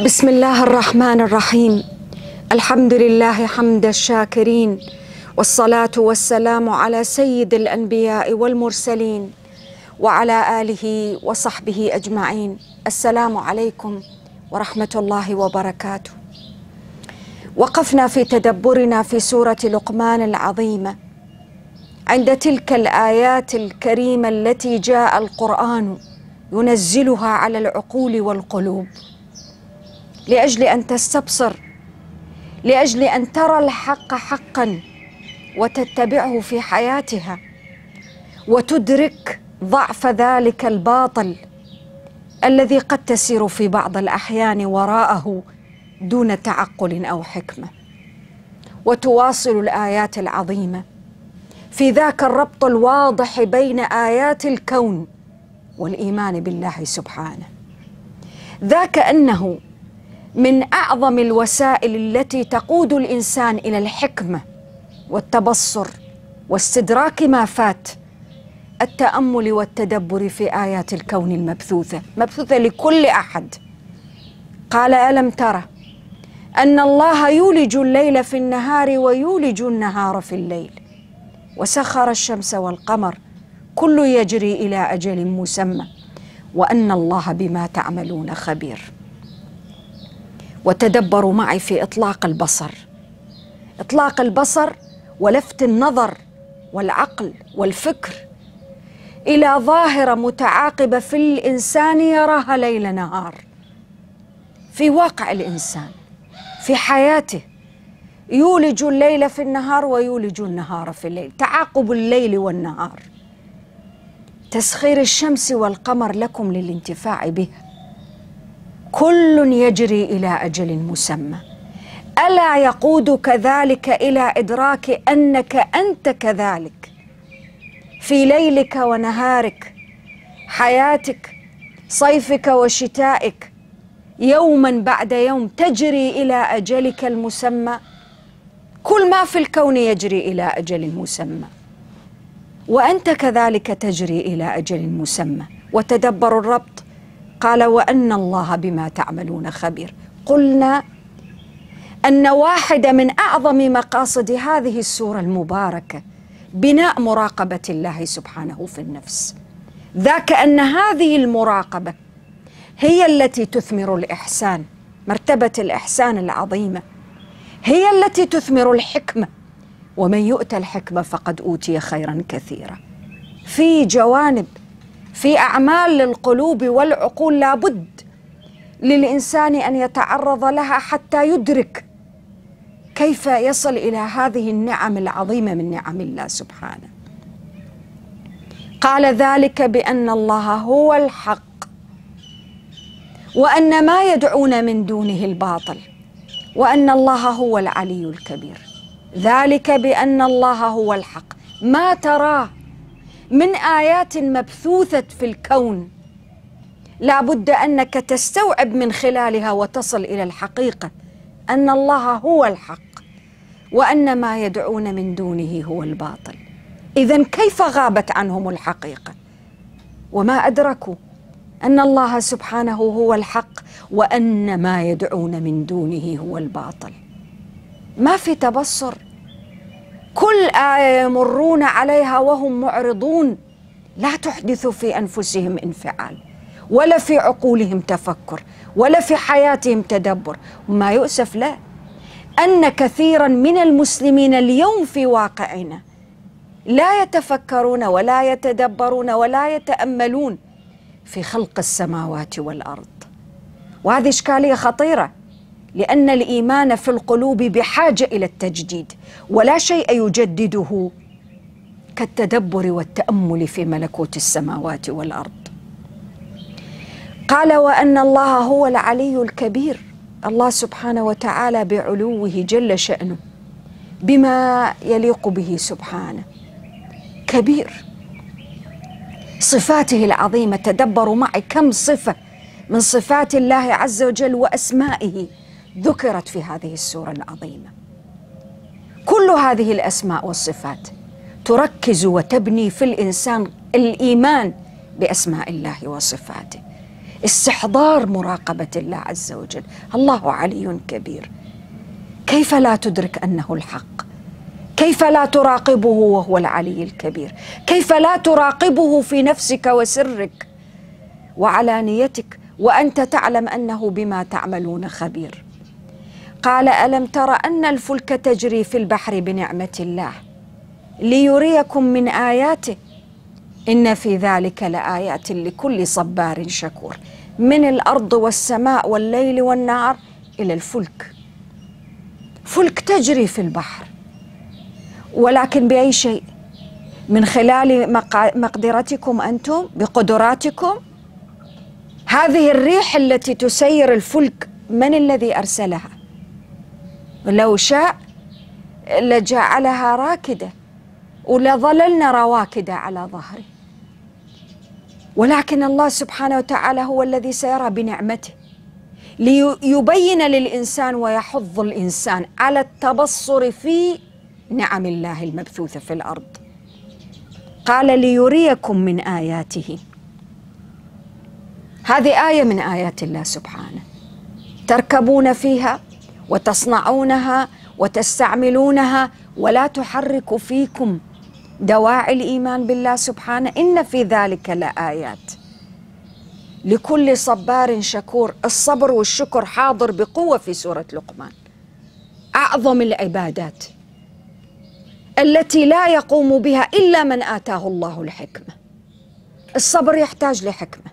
بسم الله الرحمن الرحيم الحمد لله حمد الشاكرين والصلاه والسلام على سيد الانبياء والمرسلين وعلى اله وصحبه اجمعين السلام عليكم ورحمه الله وبركاته وقفنا في تدبرنا في سوره لقمان العظيمه عند تلك الايات الكريمه التي جاء القران ينزلها على العقول والقلوب لاجل ان تستبصر لاجل ان ترى الحق حقا وتتبعه في حياتها وتدرك ضعف ذلك الباطل الذي قد تسير في بعض الاحيان وراءه دون تعقل او حكمه وتواصل الايات العظيمه في ذاك الربط الواضح بين ايات الكون والايمان بالله سبحانه ذاك انه من اعظم الوسائل التي تقود الانسان الى الحكمه والتبصر واستدراك ما فات التامل والتدبر في ايات الكون المبثوثه مبثوثه لكل احد قال الم ترى ان الله يولج الليل في النهار ويولج النهار في الليل وسخر الشمس والقمر كل يجري الى اجل مسمى وان الله بما تعملون خبير وتدبروا معي في اطلاق البصر اطلاق البصر ولفت النظر والعقل والفكر الى ظاهره متعاقبه في الانسان يراها ليل نهار في واقع الانسان في حياته يولج الليل في النهار ويولج النهار في الليل تعاقب الليل والنهار تسخير الشمس والقمر لكم للانتفاع بها كل يجري الى اجل مسمى الا يقودك ذلك الى ادراك انك انت كذلك في ليلك ونهارك حياتك صيفك وشتائك يوما بعد يوم تجري الى اجلك المسمى كل ما في الكون يجري الى اجل مسمى وانت كذلك تجري الى اجل مسمى وتدبر الربط قال وأن الله بما تعملون خبير قلنا أن واحدة من أعظم مقاصد هذه السورة المباركة بناء مراقبة الله سبحانه في النفس ذاك أن هذه المراقبة هي التي تثمر الإحسان مرتبة الإحسان العظيمة هي التي تثمر الحكمة ومن يؤتى الحكمة فقد أوتي خيرا كثيرا في جوانب في أعمال القلوب والعقول لابد للإنسان أن يتعرض لها حتى يدرك كيف يصل إلى هذه النعم العظيمة من نعم الله سبحانه قال ذلك بأن الله هو الحق وأن ما يدعون من دونه الباطل وأن الله هو العلي الكبير ذلك بأن الله هو الحق ما تراه من آيات مبثوثة في الكون لا بد أنك تستوعب من خلالها وتصل إلى الحقيقة أن الله هو الحق وأن ما يدعون من دونه هو الباطل إذا كيف غابت عنهم الحقيقة وما أدركوا أن الله سبحانه هو الحق وأن ما يدعون من دونه هو الباطل ما في تبصر كل آية يمرون عليها وهم معرضون لا تحدث في أنفسهم انفعال ولا في عقولهم تفكر ولا في حياتهم تدبر وما يؤسف لا أن كثيرا من المسلمين اليوم في واقعنا لا يتفكرون ولا يتدبرون ولا يتأملون في خلق السماوات والأرض وهذه إشكالية خطيرة لأن الإيمان في القلوب بحاجة إلى التجديد ولا شيء يجدده كالتدبر والتأمل في ملكوت السماوات والأرض قال وأن الله هو العلي الكبير الله سبحانه وتعالى بعلوه جل شأنه بما يليق به سبحانه كبير صفاته العظيمة تدبروا معي كم صفة من صفات الله عز وجل وأسمائه ذكرت في هذه السوره العظيمه كل هذه الاسماء والصفات تركز وتبني في الانسان الايمان باسماء الله وصفاته استحضار مراقبه الله عز وجل الله علي كبير كيف لا تدرك انه الحق كيف لا تراقبه وهو العلي الكبير كيف لا تراقبه في نفسك وسرك وعلانيتك وانت تعلم انه بما تعملون خبير قال ألم تر أن الفلك تجري في البحر بنعمة الله ليريكم من آياته إن في ذلك لآيات لكل صبار شكور من الأرض والسماء والليل والنهار إلى الفلك فلك تجري في البحر ولكن بأي شيء من خلال مقدرتكم أنتم بقدراتكم هذه الريح التي تسير الفلك من الذي أرسلها لو شاء لجعلها راكدة ولظللنا رواكدة على ظهره ولكن الله سبحانه وتعالى هو الذي سيرى بنعمته ليبين للإنسان ويحض الإنسان على التبصر في نعم الله المبثوثة في الأرض قال ليريكم من آياته هذه آية من آيات الله سبحانه تركبون فيها وتصنعونها وتستعملونها ولا تحرك فيكم دواعي الايمان بالله سبحانه ان في ذلك لايات لكل صبار شكور الصبر والشكر حاضر بقوه في سوره لقمان اعظم العبادات التي لا يقوم بها الا من اتاه الله الحكمه الصبر يحتاج لحكمه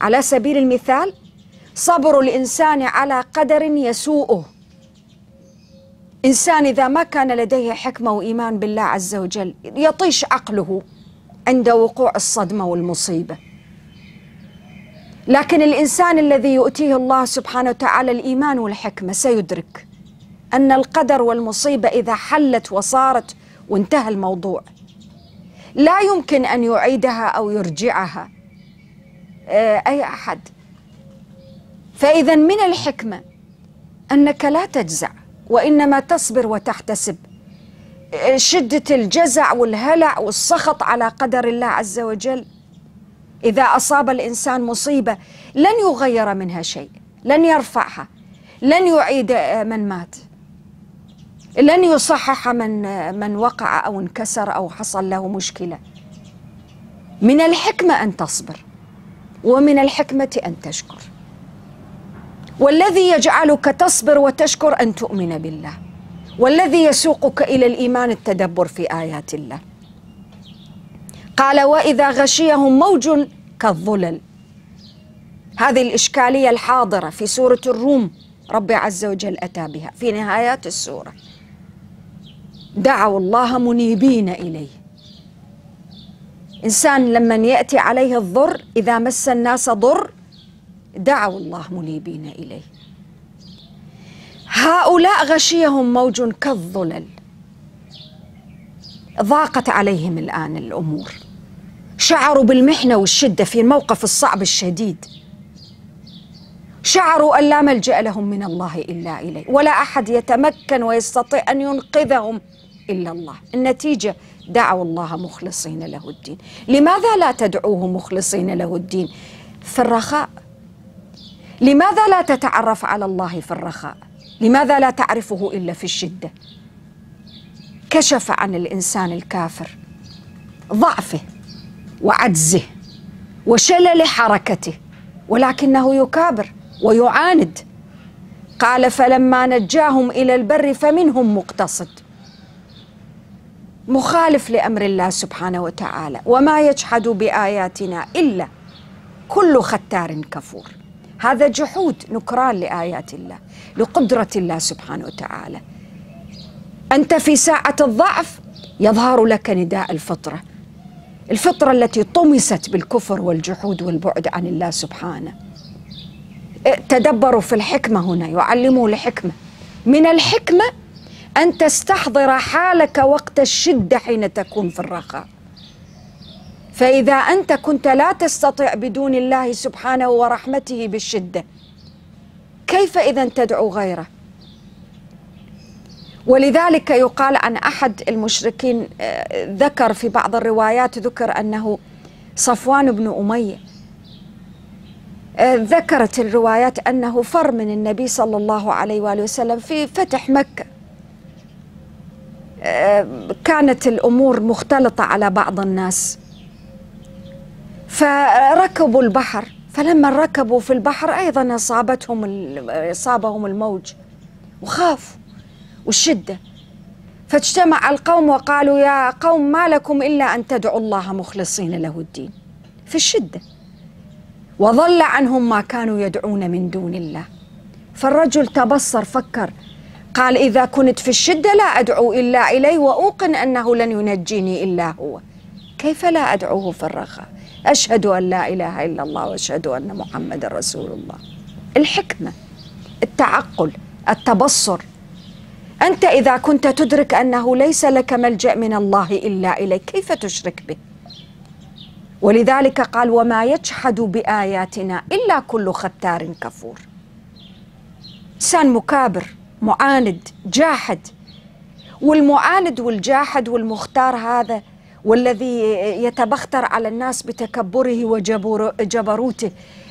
على سبيل المثال صبر الإنسان على قدر يسوءه إنسان إذا ما كان لديه حكمة وإيمان بالله عز وجل يطيش عقله عند وقوع الصدمة والمصيبة لكن الإنسان الذي يؤتيه الله سبحانه وتعالى الإيمان والحكمة سيدرك أن القدر والمصيبة إذا حلت وصارت وانتهى الموضوع لا يمكن أن يعيدها أو يرجعها آه، أي أحد فإذا من الحكمة أنك لا تجزع وإنما تصبر وتحتسب شدة الجزع والهلع والسخط على قدر الله عز وجل إذا أصاب الإنسان مصيبة لن يغير منها شيء لن يرفعها لن يعيد من مات لن يصحح من من وقع أو انكسر أو حصل له مشكلة من الحكمة أن تصبر ومن الحكمة أن تشكر والذي يجعلك تصبر وتشكر أن تؤمن بالله والذي يسوقك إلى الإيمان التدبر في آيات الله قال وإذا غشيهم موج كالظلل هذه الإشكالية الحاضرة في سورة الروم ربي عز وجل أتى بها في نهايات السورة دعوا الله منيبين إليه إنسان لما يأتي عليه الضر إذا مس الناس ضر دعوا الله منيبين إليه هؤلاء غشيهم موج كالظلل ضاقت عليهم الآن الأمور شعروا بالمحنة والشدة في الموقف الصعب الشديد شعروا أن لا ملجأ لهم من الله إلا إليه ولا أحد يتمكن ويستطيع أن ينقذهم إلا الله النتيجة دعوا الله مخلصين له الدين لماذا لا تدعوه مخلصين له الدين في الرخاء لماذا لا تتعرف على الله في الرخاء لماذا لا تعرفه الا في الشده كشف عن الانسان الكافر ضعفه وعجزه وشلل حركته ولكنه يكابر ويعاند قال فلما نجاهم الى البر فمنهم مقتصد مخالف لامر الله سبحانه وتعالى وما يجحد باياتنا الا كل ختار كفور هذا جحود نكران لآيات الله لقدرة الله سبحانه وتعالى أنت في ساعة الضعف يظهر لك نداء الفطرة الفطرة التي طمست بالكفر والجحود والبعد عن الله سبحانه تدبروا في الحكمة هنا يعلموا الحكمة من الحكمة أن تستحضر حالك وقت الشدة حين تكون في الرخاء فإذا أنت كنت لا تستطيع بدون الله سبحانه ورحمته بالشدة كيف إذا تدعو غيره ولذلك يقال عن أحد المشركين آه، ذكر في بعض الروايات ذكر أنه صفوان بن أمية آه، ذكرت الروايات أنه فر من النبي صلى الله عليه وآله وسلم في فتح مكة آه، كانت الأمور مختلطة على بعض الناس فركبوا البحر فلما ركبوا في البحر أيضا أصابتهم أصابهم الموج وخافوا والشدة فاجتمع القوم وقالوا يا قوم ما لكم إلا أن تدعوا الله مخلصين له الدين في الشدة وضل عنهم ما كانوا يدعون من دون الله فالرجل تبصر فكر قال إذا كنت في الشدة لا أدعو إلا إليه وأوقن أنه لن ينجيني إلا هو كيف لا أدعوه في الرخاء أشهد أن لا إله إلا الله وأشهد أن محمد رسول الله الحكمة التعقل التبصر أنت إذا كنت تدرك أنه ليس لك ملجأ من الله إلا إليك كيف تشرك به ولذلك قال وما يجحد بآياتنا إلا كل ختار كفور إنسان مكابر معاند جاحد والمعاند والجاحد والمختار هذا والذي يتبختر على الناس بتكبره وجبروته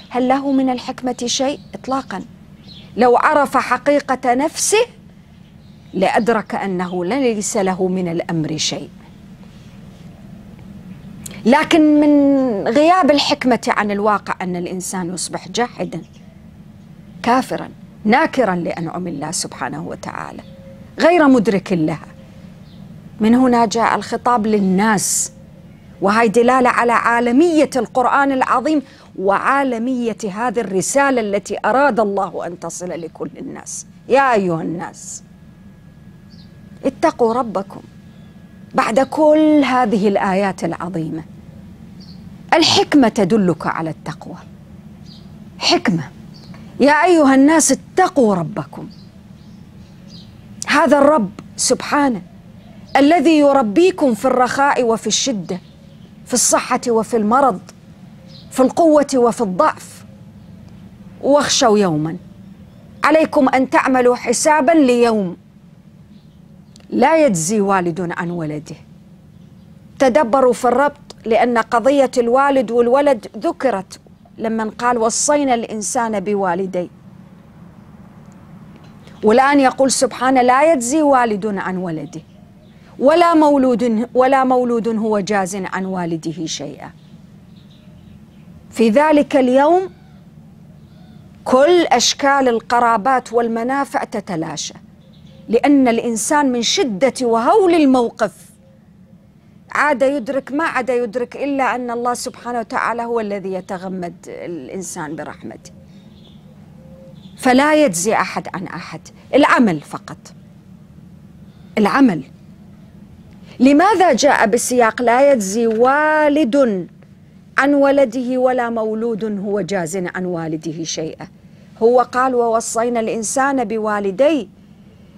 هل له من الحكمة شيء إطلاقا لو عرف حقيقة نفسه لأدرك أنه ليس له من الأمر شيء لكن من غياب الحكمة عن الواقع أن الإنسان يصبح جاحدا كافرا ناكرا لأنعم الله سبحانه وتعالى غير مدرك لها من هنا جاء الخطاب للناس وهي دلاله على عالميه القران العظيم وعالميه هذه الرساله التي اراد الله ان تصل لكل الناس يا ايها الناس اتقوا ربكم بعد كل هذه الايات العظيمه الحكمه تدلك على التقوى حكمه يا ايها الناس اتقوا ربكم هذا الرب سبحانه الذي يربيكم في الرخاء وفي الشده في الصحه وفي المرض في القوه وفي الضعف واخشوا يوما عليكم ان تعملوا حسابا ليوم لا يجزي والد عن ولده تدبروا في الربط لان قضيه الوالد والولد ذكرت لما قال وصينا الانسان بوالديه والان يقول سبحانه لا يجزي والد عن ولده ولا مولود ولا مولود هو جاز عن والده شيئا في ذلك اليوم كل اشكال القرابات والمنافع تتلاشى لان الانسان من شده وهول الموقف عاد يدرك ما عاد يدرك الا ان الله سبحانه وتعالى هو الذي يتغمد الانسان برحمته فلا يجزي احد عن احد العمل فقط العمل لماذا جاء بالسياق لا يجزي والد عن ولده ولا مولود هو جاز عن والده شيئا هو قال ووصينا الإنسان بوالديه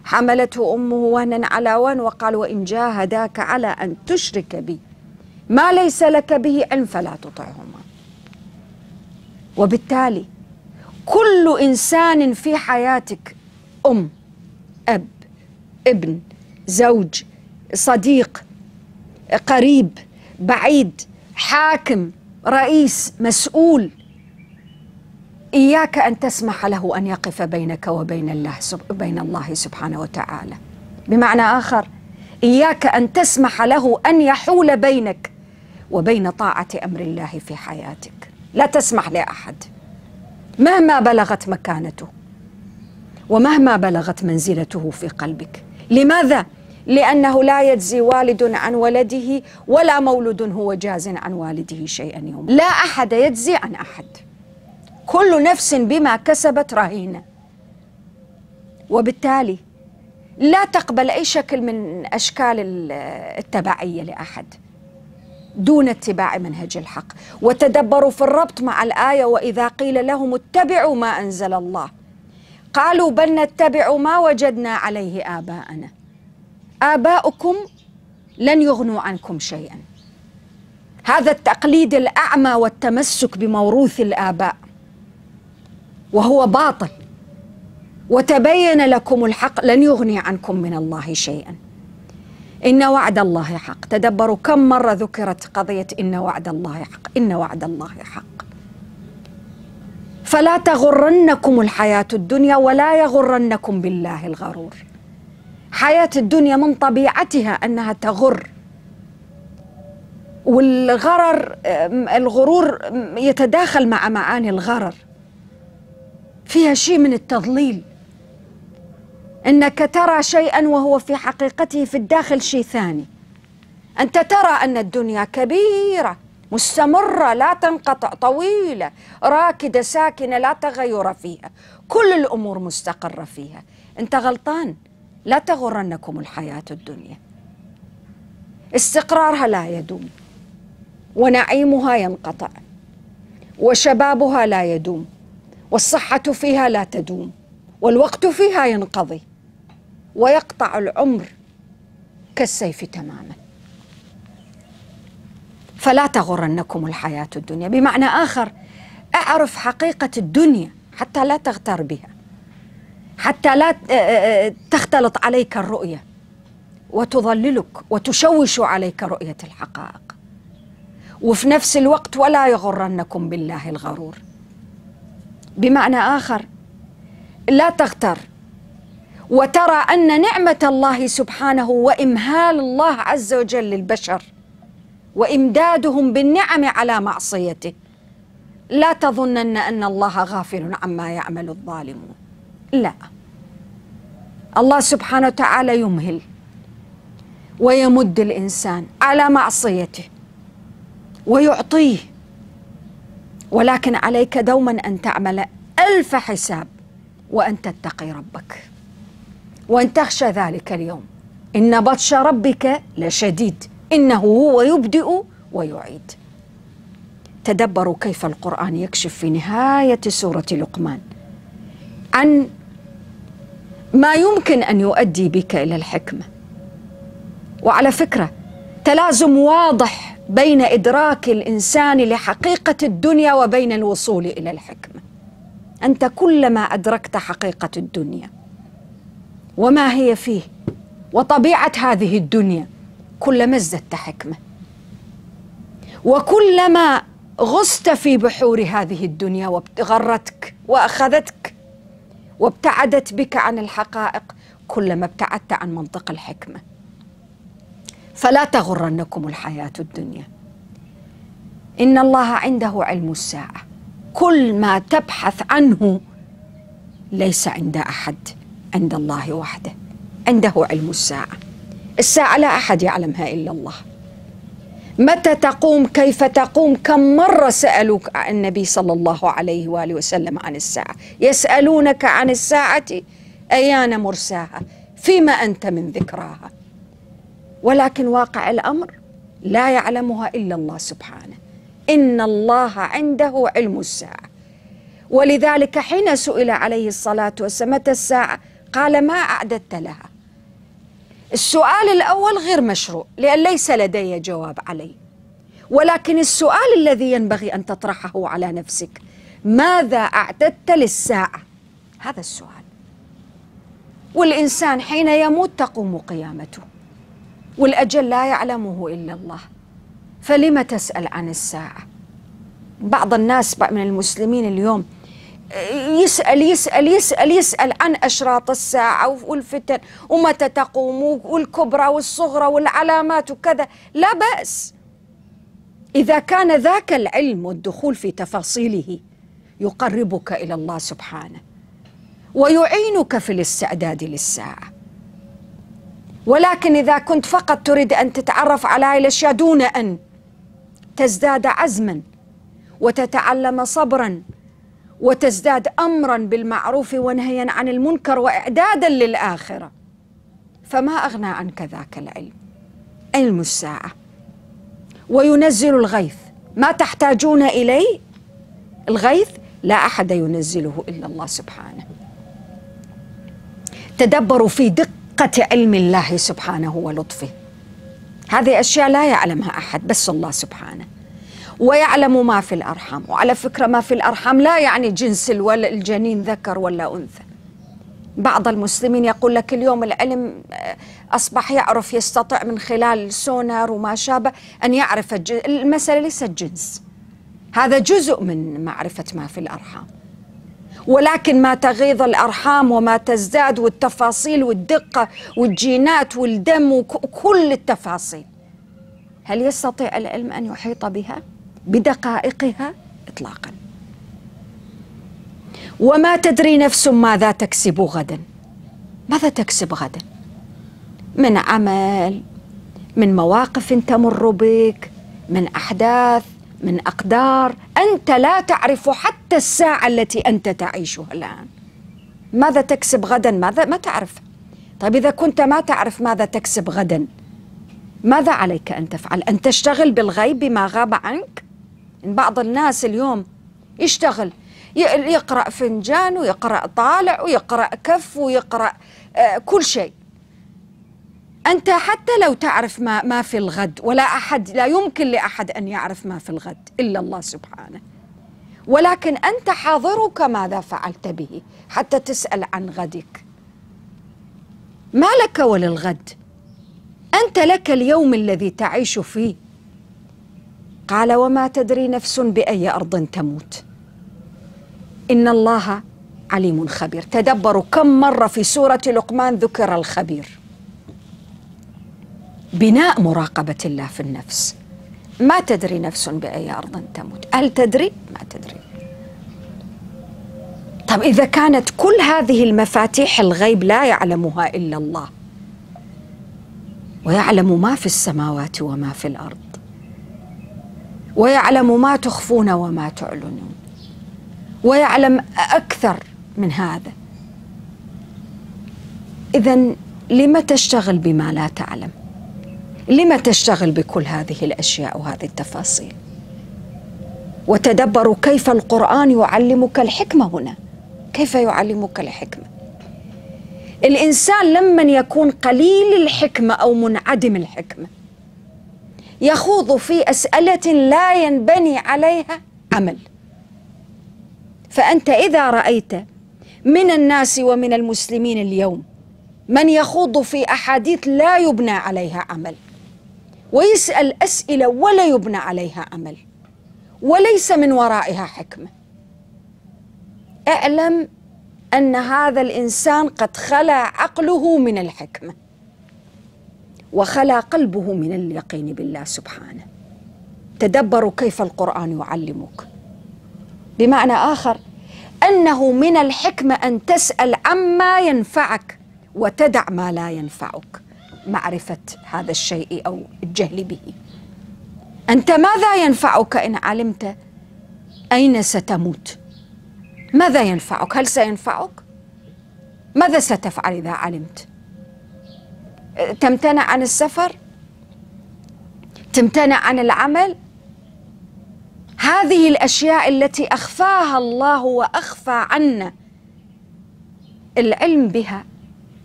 حملته أمه وهنا على وهن وقال وإن جاهداك على أن تشرك بي ما ليس لك به علم فلا تطعهما وبالتالي كل إنسان في حياتك أم أب ابن زوج صديق قريب بعيد حاكم رئيس مسؤول إياك أن تسمح له أن يقف بينك وبين الله بين الله سبحانه وتعالى بمعنى آخر إياك أن تسمح له أن يحول بينك وبين طاعة أمر الله في حياتك لا تسمح لأحد مهما بلغت مكانته ومهما بلغت منزلته في قلبك لماذا؟ لأنه لا يجزي والد عن ولده ولا مولود هو جاز عن والده شيئا يوم لا أحد يجزي عن أحد كل نفس بما كسبت رهينة وبالتالي لا تقبل أي شكل من أشكال التبعية لأحد دون اتباع منهج الحق وتدبروا في الربط مع الآية وإذا قيل لهم اتبعوا ما أنزل الله قالوا بل نتبع ما وجدنا عليه آباءنا آباؤكم لن يغنوا عنكم شيئا هذا التقليد الأعمى والتمسك بموروث الآباء وهو باطل وتبين لكم الحق لن يغني عنكم من الله شيئا إن وعد الله حق تدبروا كم مرة ذكرت قضية إن وعد الله حق إن وعد الله حق فلا تغرنكم الحياة الدنيا ولا يغرنكم بالله الغرور حياة الدنيا من طبيعتها أنها تغر والغرر الغرور يتداخل مع معاني الغرر فيها شيء من التضليل انك ترى شيئا وهو في حقيقته في الداخل شيء ثاني انت ترى ان الدنيا كبيره مستمره لا تنقطع طويله راكده ساكنه لا تغير فيها كل الامور مستقره فيها انت غلطان لا تغرنكم الحياة الدنيا استقرارها لا يدوم ونعيمها ينقطع وشبابها لا يدوم والصحة فيها لا تدوم والوقت فيها ينقضي ويقطع العمر كالسيف تماما فلا تغرنكم الحياة الدنيا بمعنى آخر اعرف حقيقة الدنيا حتى لا تغتر بها حتى لا آه، آه، آه، تختلط عليك الرؤية وتضللك وتشوش عليك رؤية الحقائق وفي نفس الوقت ولا يغرنكم بالله الغرور بمعنى آخر لا تغتر وترى أن نعمة الله سبحانه وإمهال الله عز وجل للبشر وإمدادهم بالنعم على معصيته لا تظنن أن الله غافل عما يعمل الظالمون لا الله سبحانه وتعالى يمهل ويمد الانسان على معصيته ويعطيه ولكن عليك دوما ان تعمل الف حساب وان تتقي ربك وان تخشى ذلك اليوم ان بطش ربك لشديد انه هو يبدئ ويعيد تدبروا كيف القران يكشف في نهايه سوره لقمان عن ما يمكن ان يؤدي بك الى الحكمه وعلى فكره تلازم واضح بين ادراك الانسان لحقيقه الدنيا وبين الوصول الى الحكمه انت كلما ادركت حقيقه الدنيا وما هي فيه وطبيعه هذه الدنيا كلما ازددت حكمه وكلما غصت في بحور هذه الدنيا وغرتك واخذتك وابتعدت بك عن الحقائق كلما ابتعدت عن منطق الحكمه فلا تغرنكم الحياه الدنيا ان الله عنده علم الساعه كل ما تبحث عنه ليس عند احد عند الله وحده عنده علم الساعه الساعه لا احد يعلمها الا الله متى تقوم كيف تقوم كم مرة سألوك عن النبي صلى الله عليه وآله وسلم عن الساعة يسألونك عن الساعة أيان مرساها فيما أنت من ذكراها ولكن واقع الأمر لا يعلمها إلا الله سبحانه إن الله عنده علم الساعة ولذلك حين سئل عليه الصلاة والسلام متى الساعة قال ما أعددت لها السؤال الأول غير مشروع لأن ليس لدي جواب عليه ولكن السؤال الذي ينبغي أن تطرحه على نفسك ماذا أعددت للساعة هذا السؤال والإنسان حين يموت تقوم قيامته والأجل لا يعلمه إلا الله فلم تسأل عن الساعة بعض الناس من المسلمين اليوم يسأل يسأل يسأل يسأل عن أشراط الساعة والفتن ومتى تقوم والكبرى والصغرى والعلامات وكذا لا بأس إذا كان ذاك العلم والدخول في تفاصيله يقربك إلى الله سبحانه ويعينك في الاستعداد للساعة ولكن إذا كنت فقط تريد أن تتعرف على هذه الأشياء دون أن تزداد عزما وتتعلم صبرا وتزداد امرا بالمعروف ونهيا عن المنكر واعدادا للاخره فما اغنى عنك ذاك العلم علم الساعه وينزل الغيث ما تحتاجون اليه الغيث لا احد ينزله الا الله سبحانه تدبروا في دقه علم الله سبحانه ولطفه هذه اشياء لا يعلمها احد بس الله سبحانه ويعلم ما في الأرحام وعلى فكرة ما في الأرحام لا يعني جنس ولا الجنين ذكر ولا أنثى بعض المسلمين يقول لك اليوم العلم آه، أصبح يعرف يستطيع من خلال سونار وما شابه أن يعرف المسألة ليست جنس هذا جزء من معرفة ما في الأرحام ولكن ما تغيض الأرحام وما تزداد والتفاصيل والدقة والجينات والدم وكل التفاصيل هل يستطيع العلم أن يحيط بها؟ بدقائقها اطلاقا وما تدري نفس ماذا تكسب غدا ماذا تكسب غدا من عمل من مواقف تمر بك من احداث من اقدار انت لا تعرف حتى الساعه التي انت تعيشها الان ماذا تكسب غدا ماذا ما تعرف طيب اذا كنت ما تعرف ماذا تكسب غدا ماذا عليك ان تفعل ان تشتغل بالغيب بما غاب عنك بعض الناس اليوم يشتغل يقرأ فنجان ويقرأ طالع ويقرأ كف ويقرأ آه، كل شيء أنت حتى لو تعرف ما, ما في الغد ولا أحد لا يمكن لأحد أن يعرف ما في الغد إلا الله سبحانه ولكن أنت حاضرك ماذا فعلت به حتى تسأل عن غدك ما لك وللغد أنت لك اليوم الذي تعيش فيه قال وما تدري نفس باي ارض تموت ان الله عليم خبير تدبروا كم مره في سوره لقمان ذكر الخبير بناء مراقبه الله في النفس ما تدري نفس باي ارض تموت هل تدري ما تدري طب اذا كانت كل هذه المفاتيح الغيب لا يعلمها الا الله ويعلم ما في السماوات وما في الارض ويعلم ما تخفون وما تعلنون ويعلم اكثر من هذا اذا لم تشتغل بما لا تعلم لم تشتغل بكل هذه الاشياء وهذه التفاصيل وتدبروا كيف القران يعلمك الحكمه هنا كيف يعلمك الحكمه الانسان لمن يكون قليل الحكمه او منعدم الحكمه يخوض في أسئلة لا ينبني عليها عمل فأنت إذا رأيت من الناس ومن المسلمين اليوم من يخوض في أحاديث لا يبنى عليها عمل ويسأل أسئلة ولا يبنى عليها عمل وليس من ورائها حكمة اعلم أن هذا الإنسان قد خلى عقله من الحكمة وخلا قلبه من اليقين بالله سبحانه تدبروا كيف القرآن يعلمك بمعنى آخر أنه من الحكمة أن تسأل عما ينفعك وتدع ما لا ينفعك معرفة هذا الشيء أو الجهل به أنت ماذا ينفعك إن علمت أين ستموت ماذا ينفعك هل سينفعك ماذا ستفعل إذا علمت تمتنع عن السفر تمتنع عن العمل هذه الاشياء التي اخفاها الله واخفى عنا العلم بها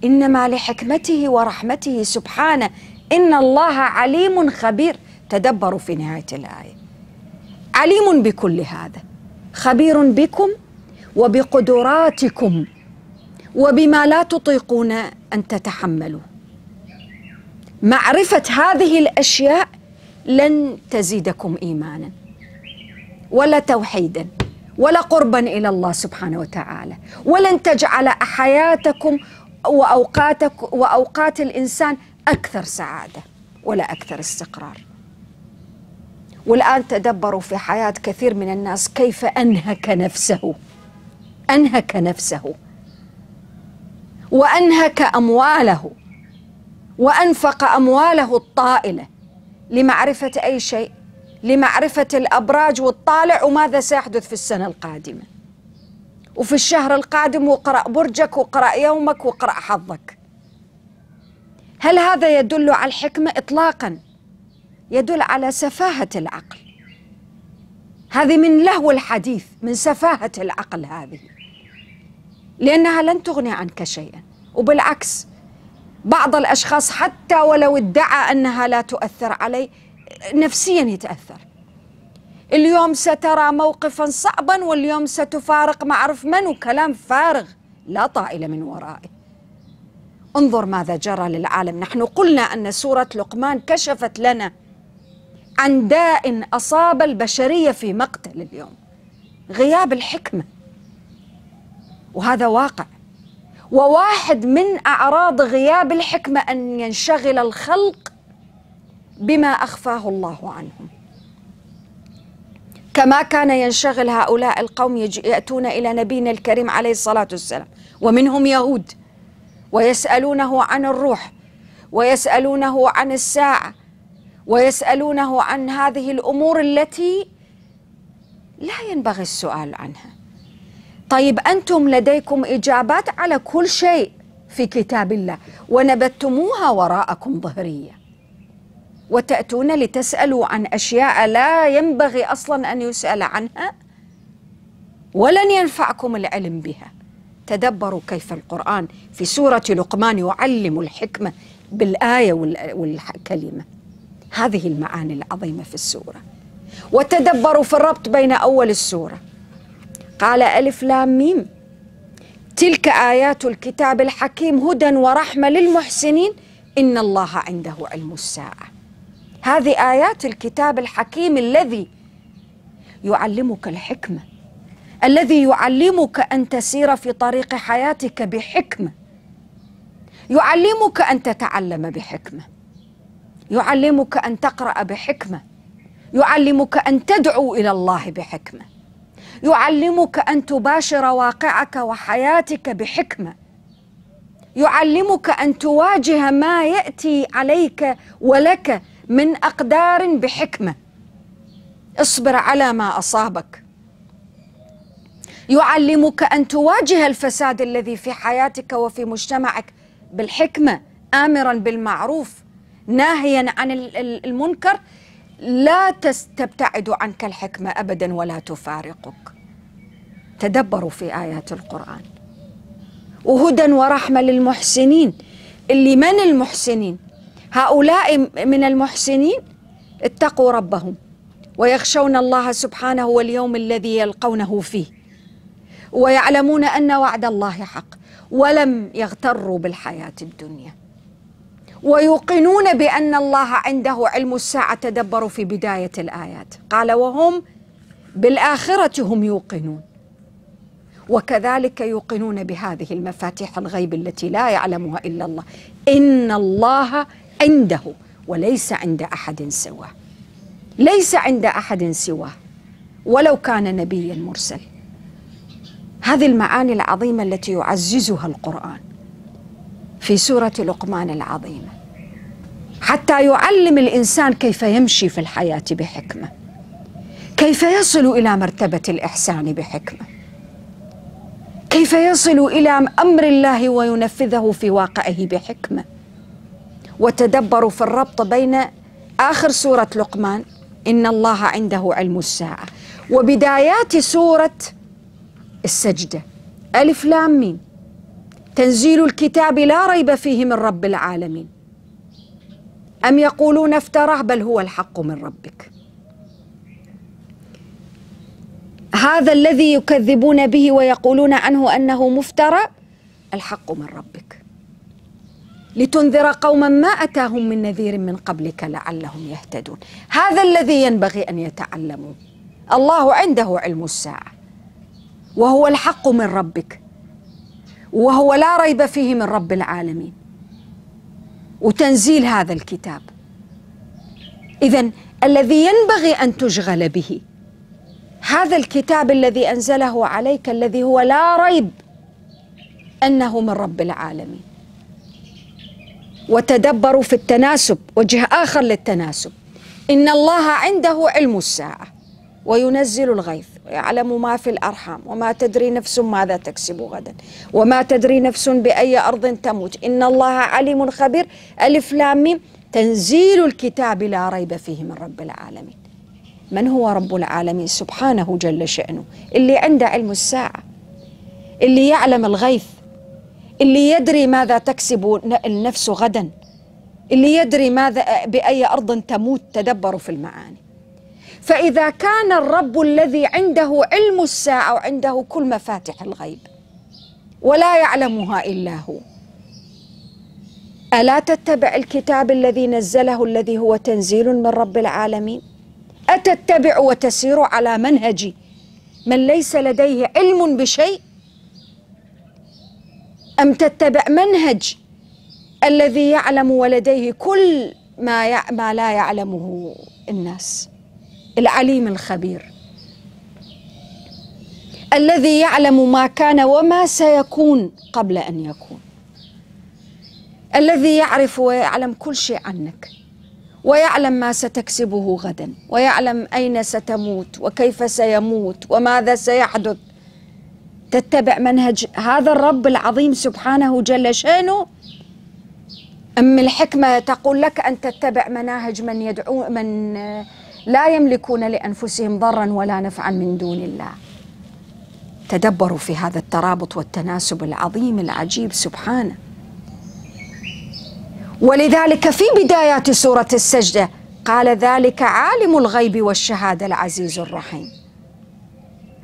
انما لحكمته ورحمته سبحانه ان الله عليم خبير تدبروا في نهايه الايه عليم بكل هذا خبير بكم وبقدراتكم وبما لا تطيقون ان تتحملوه معرفة هذه الأشياء لن تزيدكم إيمانا ولا توحيدا ولا قربا إلى الله سبحانه وتعالى ولن تجعل حياتكم وأوقاتك وأوقات الإنسان أكثر سعادة ولا أكثر استقرار والآن تدبروا في حياة كثير من الناس كيف أنهك نفسه أنهك نفسه وأنهك أمواله وأنفق أمواله الطائلة لمعرفة أي شيء لمعرفة الأبراج والطالع وماذا سيحدث في السنة القادمة وفي الشهر القادم وقرأ برجك وقرأ يومك وقرأ حظك هل هذا يدل على الحكمة إطلاقا يدل على سفاهة العقل هذه من لهو الحديث من سفاهة العقل هذه لأنها لن تغني عنك شيئا وبالعكس بعض الأشخاص حتى ولو ادعى أنها لا تؤثر عليه نفسيا يتأثر اليوم سترى موقفا صعبا واليوم ستفارق ما أعرف من وكلام فارغ لا طائل من ورائه انظر ماذا جرى للعالم نحن قلنا أن سورة لقمان كشفت لنا عن داء أصاب البشرية في مقتل اليوم غياب الحكمة وهذا واقع وواحد من أعراض غياب الحكمة أن ينشغل الخلق بما أخفاه الله عنهم كما كان ينشغل هؤلاء القوم يأتون إلى نبينا الكريم عليه الصلاة والسلام ومنهم يهود ويسألونه عن الروح ويسألونه عن الساعة ويسألونه عن هذه الأمور التي لا ينبغي السؤال عنها طيب أنتم لديكم إجابات على كل شيء في كتاب الله ونبتموها وراءكم ظهرية وتأتون لتسألوا عن أشياء لا ينبغي أصلا أن يسأل عنها ولن ينفعكم العلم بها تدبروا كيف القرآن في سورة لقمان يعلم الحكمة بالآية والكلمة هذه المعاني العظيمة في السورة وتدبروا في الربط بين أول السورة قال ألف لام ميم تلك آيات الكتاب الحكيم هدى ورحمة للمحسنين إن الله عنده علم الساعة هذه آيات الكتاب الحكيم الذي يعلمك الحكمة الذي يعلمك أن تسير في طريق حياتك بحكمة يعلمك أن تتعلم بحكمة يعلمك أن تقرأ بحكمة يعلمك أن تدعو إلى الله بحكمة يعلمك أن تباشر واقعك وحياتك بحكمة يعلمك أن تواجه ما يأتي عليك ولك من أقدار بحكمة اصبر على ما أصابك يعلمك أن تواجه الفساد الذي في حياتك وفي مجتمعك بالحكمة آمرا بالمعروف ناهيا عن المنكر لا تبتعد عنك الحكمة أبدا ولا تفارقك تدبروا في آيات القرآن وهدى ورحمة للمحسنين اللي من المحسنين هؤلاء من المحسنين اتقوا ربهم ويخشون الله سبحانه واليوم الذي يلقونه فيه ويعلمون أن وعد الله حق ولم يغتروا بالحياة الدنيا ويوقنون بأن الله عنده علم الساعة تدبروا في بداية الآيات قال وهم بالآخرة هم يوقنون وكذلك يوقنون بهذه المفاتيح الغيب التي لا يعلمها إلا الله إن الله عنده وليس عند أحد سواه ليس عند أحد سواه ولو كان نبيا مرسل هذه المعاني العظيمة التي يعززها القرآن في سورة لقمان العظيمة حتى يعلم الانسان كيف يمشي في الحياه بحكمه كيف يصل الى مرتبه الاحسان بحكمه كيف يصل الى امر الله وينفذه في واقعه بحكمه وتدبروا في الربط بين اخر سوره لقمان ان الله عنده علم الساعه وبدايات سوره السجده الف لام مين تنزيل الكتاب لا ريب فيه من رب العالمين أم يقولون افتراه بل هو الحق من ربك هذا الذي يكذبون به ويقولون عنه أنه مفترى الحق من ربك لتنذر قوما ما أتاهم من نذير من قبلك لعلهم يهتدون هذا الذي ينبغي أن يتعلموا الله عنده علم الساعة وهو الحق من ربك وهو لا ريب فيه من رب العالمين وتنزيل هذا الكتاب إذا الذي ينبغي أن تشغل به هذا الكتاب الذي أنزله عليك الذي هو لا ريب أنه من رب العالمين وتدبروا في التناسب وجه آخر للتناسب إن الله عنده علم الساعة وينزل الغيث ويعلم ما في الأرحام وما تدري نفس ماذا تكسب غدا وما تدري نفس بأي أرض تموت إن الله عليم خبير ألف لام تنزيل الكتاب لا ريب فيه من رب العالمين من هو رب العالمين سبحانه جل شأنه اللي عنده علم الساعة اللي يعلم الغيث اللي يدري ماذا تكسب النفس غدا اللي يدري ماذا بأي أرض تموت تدبروا في المعاني فإذا كان الرب الذي عنده علم الساعة وعنده كل مفاتح الغيب ولا يعلمها إلا هو ألا تتبع الكتاب الذي نزله الذي هو تنزيل من رب العالمين أتتبع وتسير على منهج من ليس لديه علم بشيء أم تتبع منهج الذي يعلم ولديه كل ما, ما لا يعلمه الناس العليم الخبير الذي يعلم ما كان وما سيكون قبل ان يكون الذي يعرف ويعلم كل شيء عنك ويعلم ما ستكسبه غدا ويعلم اين ستموت وكيف سيموت وماذا سيحدث تتبع منهج هذا الرب العظيم سبحانه جل شانه أم الحكمة تقول لك أن تتبع مناهج من يدعو من لا يملكون لانفسهم ضرا ولا نفعا من دون الله تدبروا في هذا الترابط والتناسب العظيم العجيب سبحانه ولذلك في بدايات سوره السجده قال ذلك عالم الغيب والشهاده العزيز الرحيم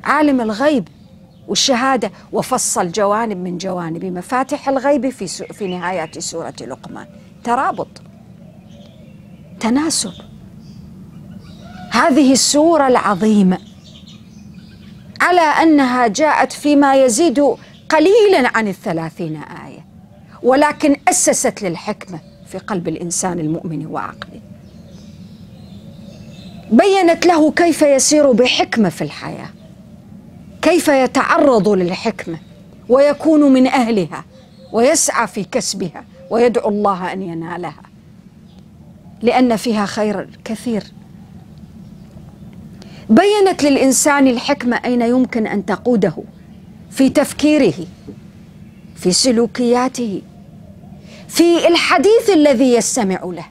عالم الغيب والشهاده وفصل جوانب من جوانب مفاتح الغيب في في نهايه سوره لقمان ترابط تناسب هذه السورة العظيمة على أنها جاءت فيما يزيد قليلا عن الثلاثين آية ولكن أسست للحكمة في قلب الإنسان المؤمن وعقله بينت له كيف يسير بحكمة في الحياة كيف يتعرض للحكمة ويكون من أهلها ويسعى في كسبها ويدعو الله أن ينالها لأن فيها خير كثير بينت للإنسان الحكمة أين يمكن أن تقوده في تفكيره في سلوكياته في الحديث الذي يستمع له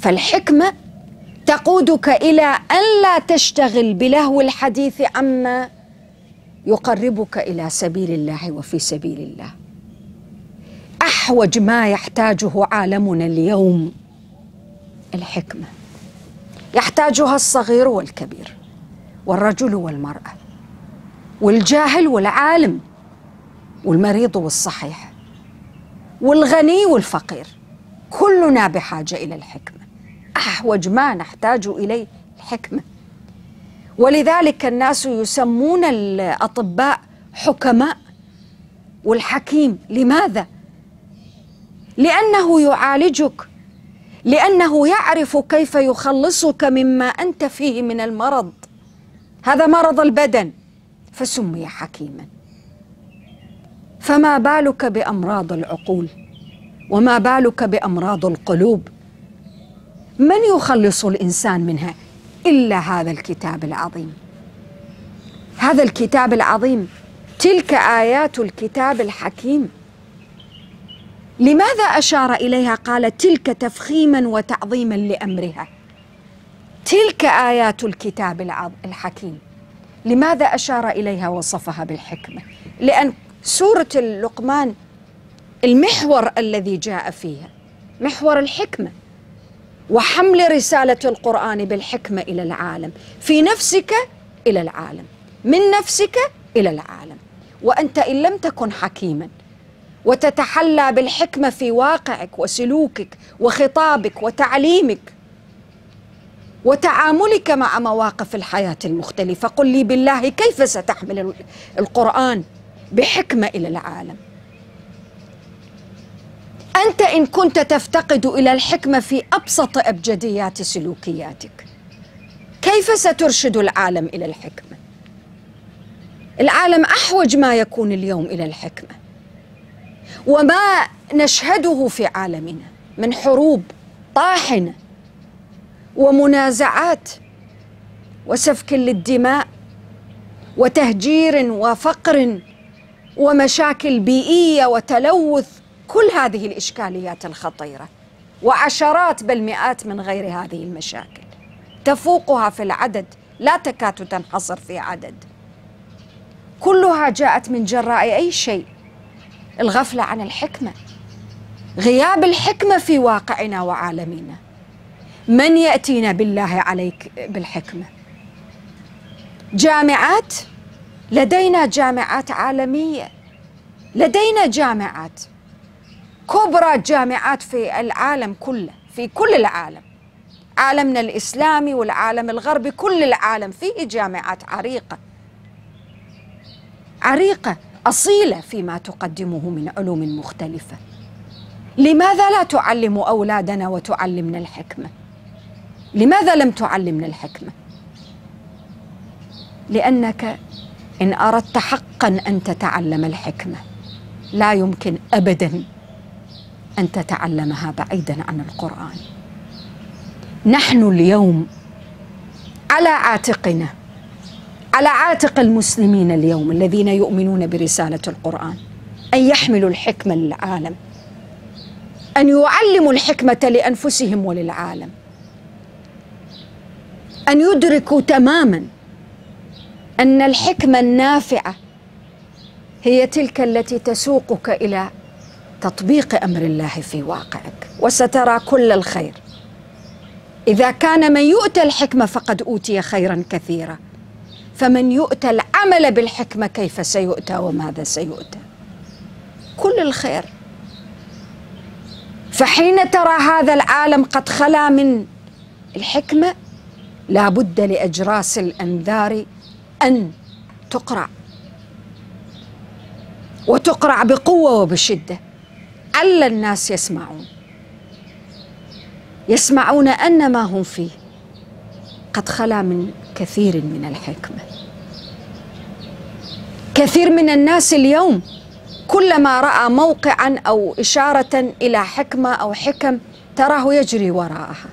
فالحكمة تقودك إلى أن لا تشتغل بلهو الحديث عما يقربك إلى سبيل الله وفي سبيل الله أحوج ما يحتاجه عالمنا اليوم الحكمه يحتاجها الصغير والكبير والرجل والمرأة والجاهل والعالم والمريض والصحيح والغني والفقير كلنا بحاجة إلى الحكمة أحوج أه، ما نحتاج إليه الحكمة ولذلك الناس يسمون الأطباء حكماء والحكيم لماذا؟ لأنه يعالجك لأنه يعرف كيف يخلصك مما أنت فيه من المرض هذا مرض البدن فسمي حكيما فما بالك بأمراض العقول وما بالك بأمراض القلوب من يخلص الإنسان منها إلا هذا الكتاب العظيم هذا الكتاب العظيم تلك آيات الكتاب الحكيم لماذا أشار إليها قال تلك تفخيما وتعظيما لأمرها تلك آيات الكتاب الحكيم لماذا أشار إليها وصفها بالحكمة لأن سورة لقمان المحور الذي جاء فيها محور الحكمة وحمل رسالة القرآن بالحكمة إلى العالم في نفسك إلى العالم من نفسك إلى العالم وأنت إن لم تكن حكيماً وتتحلى بالحكمة في واقعك وسلوكك وخطابك وتعليمك وتعاملك مع مواقف الحياة المختلفة قل لي بالله كيف ستحمل القرآن بحكمة إلى العالم أنت إن كنت تفتقد إلى الحكمة في أبسط أبجديات سلوكياتك كيف سترشد العالم إلى الحكمة؟ العالم أحوج ما يكون اليوم إلى الحكمة وما نشهده في عالمنا من حروب طاحنه ومنازعات وسفك للدماء وتهجير وفقر ومشاكل بيئيه وتلوث كل هذه الاشكاليات الخطيره وعشرات بل مئات من غير هذه المشاكل تفوقها في العدد لا تكاد تنحصر في عدد كلها جاءت من جراء اي شيء الغفله عن الحكمه غياب الحكمه في واقعنا وعالمنا من ياتينا بالله عليك بالحكمه جامعات لدينا جامعات عالميه لدينا جامعات كبرى جامعات في العالم كله في كل العالم عالمنا الاسلامي والعالم الغربي كل العالم فيه جامعات عريقه عريقه أصيلة فيما تقدمه من علوم مختلفة لماذا لا تعلم أولادنا وتعلمنا الحكمة؟ لماذا لم تعلمنا الحكمة؟ لأنك إن أردت حقا أن تتعلم الحكمة لا يمكن أبدا أن تتعلمها بعيدا عن القرآن نحن اليوم على عاتقنا على عاتق المسلمين اليوم الذين يؤمنون برسالة القرآن أن يحملوا الحكمة للعالم أن يعلموا الحكمة لأنفسهم وللعالم أن يدركوا تماما أن الحكمة النافعة هي تلك التي تسوقك إلى تطبيق أمر الله في واقعك وسترى كل الخير إذا كان من يؤتى الحكمة فقد أوتي خيرا كثيرا فمن يؤتى العمل بالحكمة كيف سيؤتى وماذا سيؤتى كل الخير فحين ترى هذا العالم قد خلا من الحكمة لا بد لأجراس الأنذار أن تقرع وتقرع بقوة وبشدة ألا الناس يسمعون يسمعون أن ما هم فيه قد خلا من كثير من الحكمه كثير من الناس اليوم كلما راى موقعا او اشاره الى حكمه او حكم تراه يجري وراءها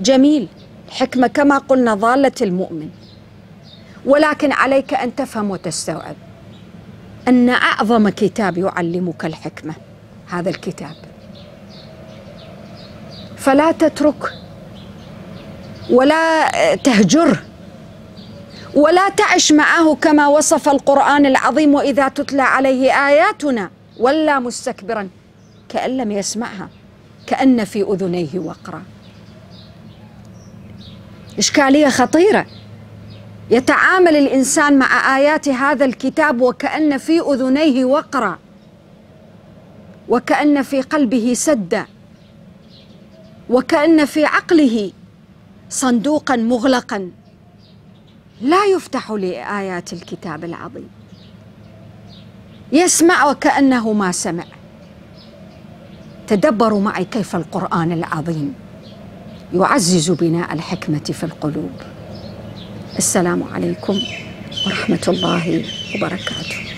جميل الحكمه كما قلنا ضاله المؤمن ولكن عليك ان تفهم وتستوعب ان اعظم كتاب يعلمك الحكمه هذا الكتاب فلا تترك ولا تهجره ولا تعش معه كما وصف القرآن العظيم وإذا تتلى عليه آياتنا ولا مستكبرا كأن لم يسمعها كأن في أذنيه وقرا إشكالية خطيرة يتعامل الإنسان مع آيات هذا الكتاب وكأن في أذنيه وقرا وكأن في قلبه سدا وكأن في عقله صندوقا مغلقا لا يفتح لآيات الكتاب العظيم يسمع وكأنه ما سمع تدبروا معي كيف القرآن العظيم يعزز بناء الحكمة في القلوب السلام عليكم ورحمة الله وبركاته